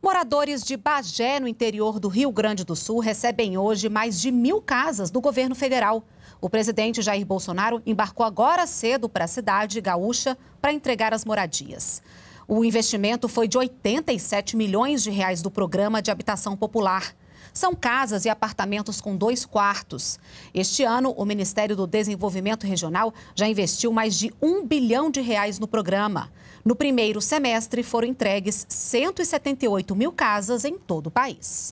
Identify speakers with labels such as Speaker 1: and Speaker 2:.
Speaker 1: Moradores de Bagé, no interior do Rio Grande do Sul, recebem hoje mais de mil casas do governo federal. O presidente Jair Bolsonaro embarcou agora cedo para a cidade gaúcha para entregar as moradias. O investimento foi de 87 milhões de reais do Programa de Habitação Popular. São casas e apartamentos com dois quartos. Este ano, o Ministério do Desenvolvimento Regional já investiu mais de um bilhão de reais no programa. No primeiro semestre, foram entregues 178 mil casas em todo o país.